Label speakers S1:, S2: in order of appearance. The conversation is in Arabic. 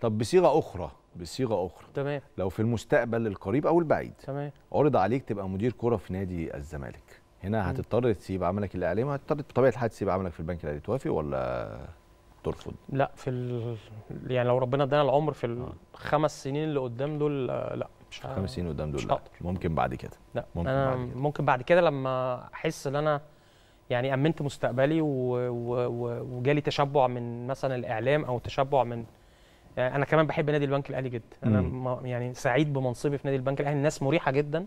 S1: طب بصيغه اخرى بصيغه اخرى تمام لو في المستقبل القريب او البعيد تمام عرض عليك تبقى مدير كوره في نادي الزمالك هنا هتضطر تسيب عملك الاعلامي هتضطر بطبيعه الحال تسيب عملك في البنك الاهلي توافق ولا ترفض
S2: لا في ال... يعني لو ربنا ادانا العمر في الخمس آه. سنين اللي قدام دول آه، لا مش ه... خمس
S3: سنين قدام دول لا ممكن بعد كده
S4: لا ممكن أنا بعد
S2: كده. ممكن بعد كده لما احس ان انا يعني امنت مستقبلي و... و... و... وجالي تشبع من مثلا الاعلام او تشبع من آه،
S5: انا كمان بحب نادي البنك الاهلي جدا انا يعني سعيد بمنصبي في نادي البنك الاهلي الناس مريحه جدا